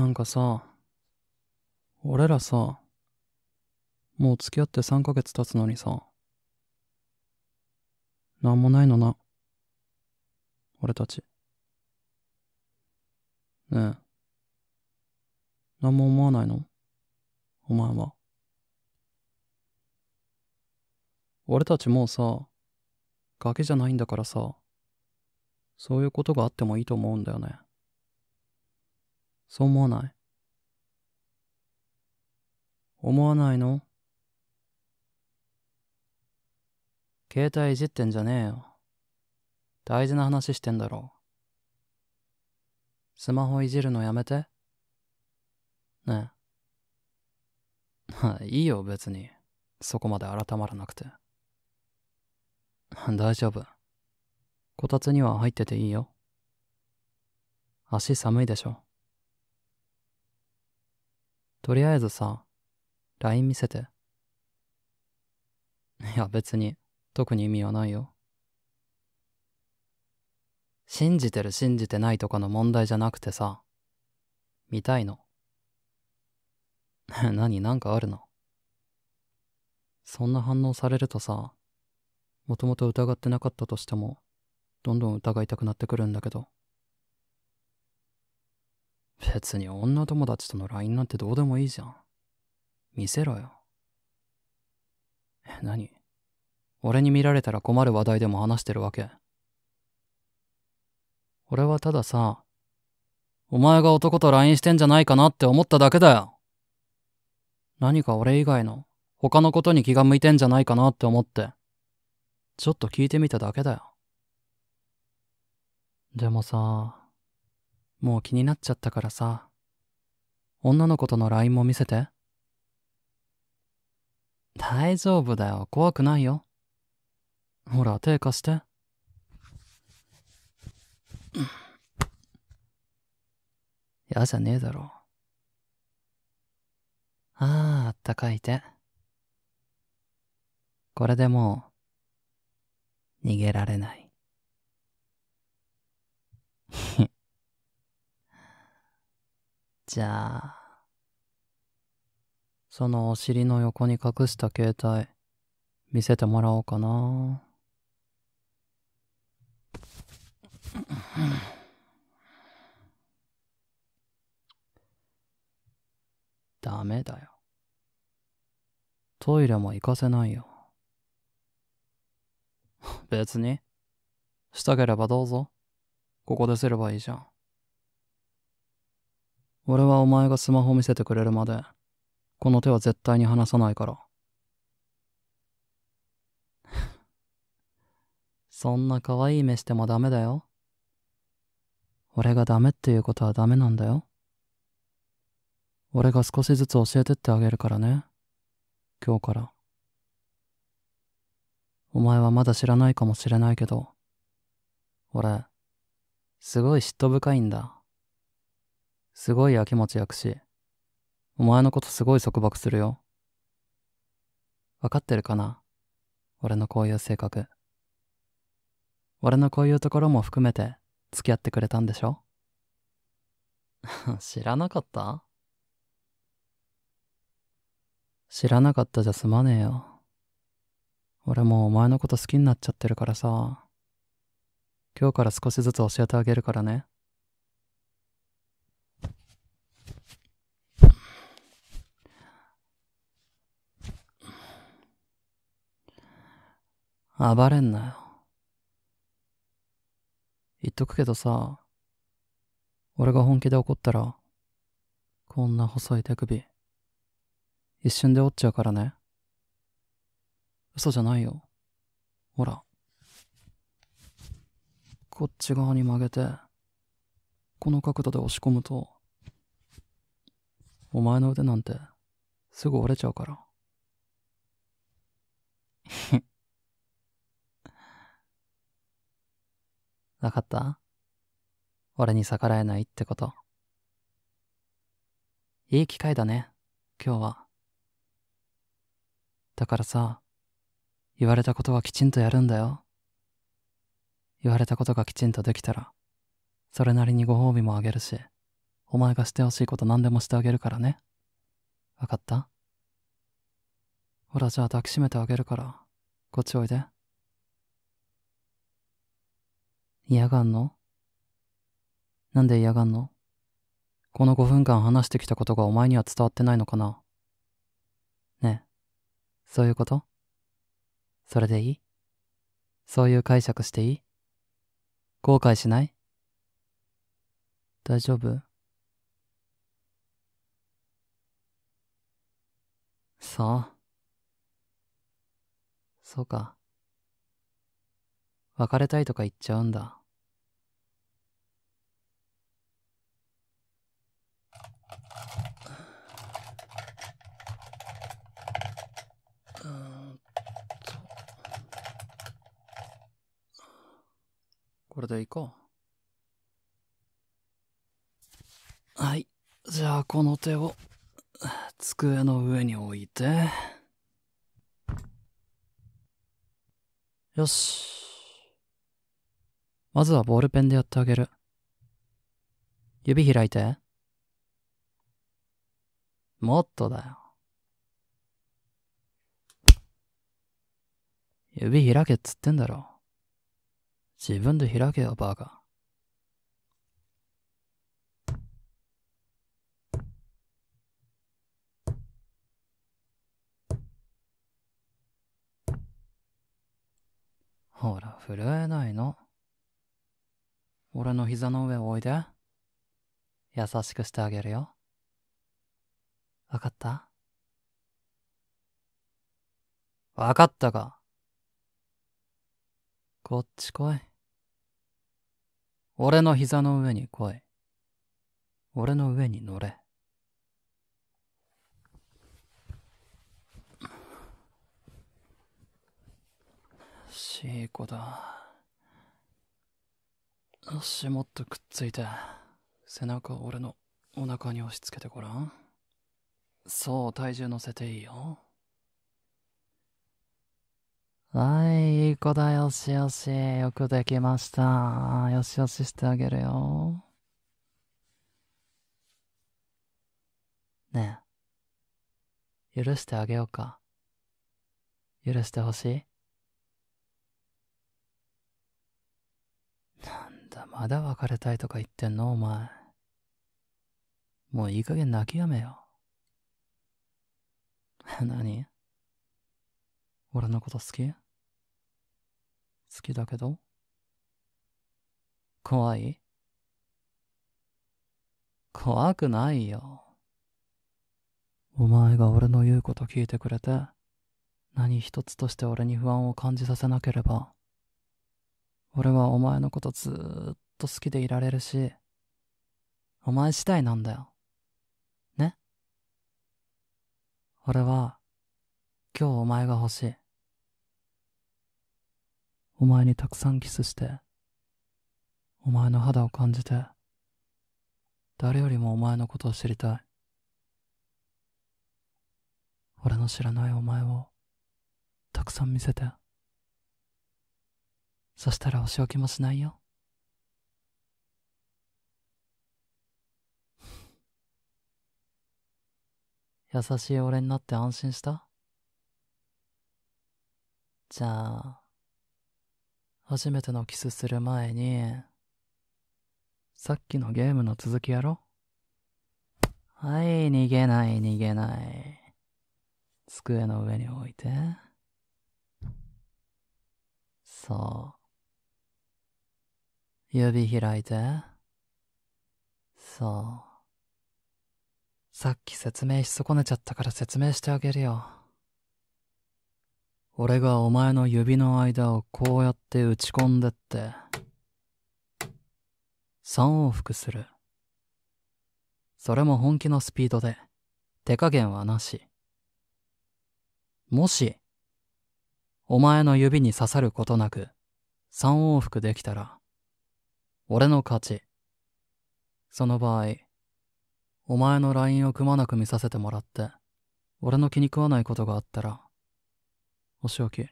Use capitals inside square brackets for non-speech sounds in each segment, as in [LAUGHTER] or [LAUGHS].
なんかさ、俺らさ、もう付き合って3ヶ月経つのにさ、なんもないのな。俺たち。ねえ。なんも思わないのお前は。俺たちもうさ、ガキじゃないんだからさ、そういうことがあってもいいと思うんだよね。そう思わない思わないの携帯いじってんじゃねえよ。大事な話してんだろう。スマホいじるのやめて。ねえ。まあいいよ別に。そこまで改まらなくて。[LAUGHS] 大丈夫。こたつには入ってていいよ。足寒いでしょ。とりあえずさ、LINE 見せて。[LAUGHS] いや別に、特に意味はないよ。信じてる信じてないとかの問題じゃなくてさ、見たいの。[LAUGHS] 何なんかあるのそんな反応されるとさ、もともと疑ってなかったとしても、どんどん疑いたくなってくるんだけど。別に女友達との LINE なんてどうでもいいじゃん。見せろよ。え、何俺に見られたら困る話題でも話してるわけ。俺はたださ、お前が男と LINE してんじゃないかなって思っただけだよ。何か俺以外の他のことに気が向いてんじゃないかなって思って、ちょっと聞いてみただけだよ。でもさ、もう気になっちゃったからさ。女の子との LINE も見せて。大丈夫だよ。怖くないよ。ほら、手貸して。嫌じゃねえだろ。ああ、あったかい手。これでもう、逃げられない。じゃあ。そのお尻の横に隠した携帯、見せてもらおうかな。[COUGHS] ダメだよ。トイレも行かせないよ。[COUGHS] 別に。したければどうぞ。ここですればいいじゃん。俺はお前がスマホ見せてくれるまで、この手は絶対に離さないから。[LAUGHS] そんな可愛い目してもダメだよ。俺がダメっていうことはダメなんだよ。俺が少しずつ教えてってあげるからね。今日から。お前はまだ知らないかもしれないけど、俺、すごい嫉妬深いんだ。すごいやきもち焼くし、お前のことすごい束縛するよ。わかってるかな俺のこういう性格。俺のこういうところも含めて付き合ってくれたんでしょ [LAUGHS] 知らなかった知らなかったじゃ済まねえよ。俺もお前のこと好きになっちゃってるからさ。今日から少しずつ教えてあげるからね。暴れんなよ。言っとくけどさ、俺が本気で怒ったら、こんな細い手首、一瞬で折っちゃうからね。嘘じゃないよ。ほら。こっち側に曲げて、この角度で押し込むと、お前の腕なんて、すぐ折れちゃうから。分かった俺に逆らえないってこと。いい機会だね、今日は。だからさ、言われたことはきちんとやるんだよ。言われたことがきちんとできたら、それなりにご褒美もあげるし、お前がしてほしいこと何でもしてあげるからね。わかったほら、じゃあ抱きしめてあげるから、こっちおいで。嫌がんのなんで嫌がんのこの5分間話してきたことがお前には伝わってないのかなねえ、そういうことそれでいいそういう解釈していい後悔しない大丈夫そう。そうか。別れたいとか言っちゃうんだ。これでこう。はい。じゃあ、この手を、机の上に置いて。よし。まずはボールペンでやってあげる。指開いて。もっとだよ。指開けっつってんだろ。自分で開けよ、バカ。ほら、震えないの。俺の膝の上おいで。優しくしてあげるよ。わかったわかったか。こっち来い。俺の膝の上に来い。俺の上に乗れ。シーコだ。よし、もっとくっついて、背中を俺のお腹に押し付けてごらん。そう、体重乗せていいよ。はい。いい子だよしよし。よくできました。よしよししてあげるよ。ねえ。許してあげようか。許してほしいなんだ、まだ別れたいとか言ってんのお前。もういい加減泣きやめよ。何俺のこと好き好きだけど怖い怖くないよ。お前が俺の言うこと聞いてくれて、何一つとして俺に不安を感じさせなければ、俺はお前のことずーっと好きでいられるし、お前次第なんだよ。ね俺は、今日お前が欲しい。お前にたくさんキスして、お前の肌を感じて、誰よりもお前のことを知りたい。俺の知らないお前を、たくさん見せて。そしたらお仕置きもしないよ。[LAUGHS] 優しい俺になって安心したじゃあ、初めてのキスする前に、さっきのゲームの続きやろはい、逃げない、逃げない。机の上に置いて。そう。指開いて。そう。さっき説明し損ねちゃったから説明してあげるよ。俺がお前の指の間をこうやって打ち込んでって、3往復する。それも本気のスピードで、手加減はなし。もし、お前の指に刺さることなく、3往復できたら、俺の勝ち。その場合、お前の LINE をくまなく見させてもらって、俺の気に食わないことがあったら、お仕置き。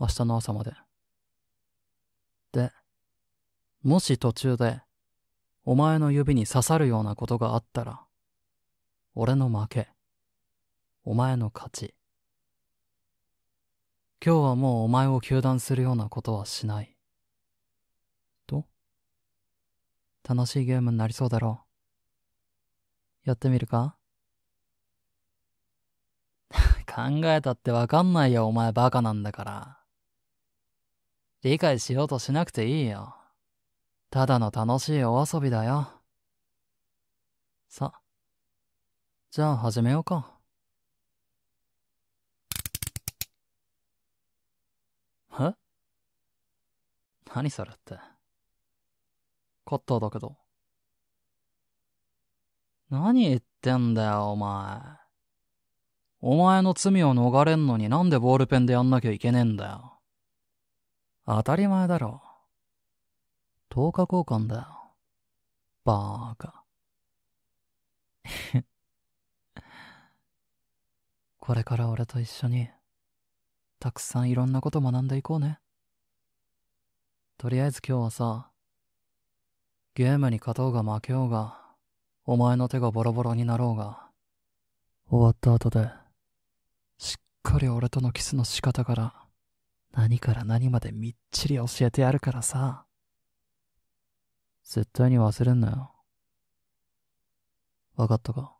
明日の朝まで。で、もし途中で、お前の指に刺さるようなことがあったら、俺の負け。お前の勝ち。今日はもうお前を糾弾するようなことはしない。と楽しいゲームになりそうだろう。やってみるか考えたってわかんないよ、お前バカなんだから。理解しようとしなくていいよ。ただの楽しいお遊びだよ。さ、じゃあ始めようか。え何それって。カットーだけど。何言ってんだよ、お前。お前の罪を逃れんのになんでボールペンでやんなきゃいけねえんだよ。当たり前だろ。10日交換だよ。バーカ。[LAUGHS] これから俺と一緒に、たくさんいろんなこと学んでいこうね。とりあえず今日はさ、ゲームに勝とうが負けようが、お前の手がボロボロになろうが、終わった後で、しっかり俺とのキスの仕方から、何から何までみっちり教えてやるからさ。絶対に忘れんなよ。わかったか